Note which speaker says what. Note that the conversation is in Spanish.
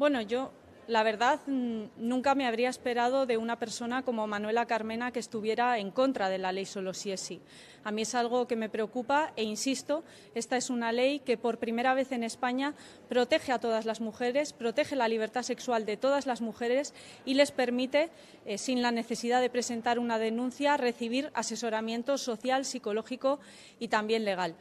Speaker 1: Bueno, yo la verdad, mm, nunca me habría esperado de una persona como Manuela Carmena que estuviera en contra de la ley solo si es sí. A mí es algo que me preocupa e insisto, esta es una ley que por primera vez en España protege a todas las mujeres, protege la libertad sexual de todas las mujeres y les permite, eh, sin la necesidad de presentar una denuncia, recibir asesoramiento social, psicológico y también legal.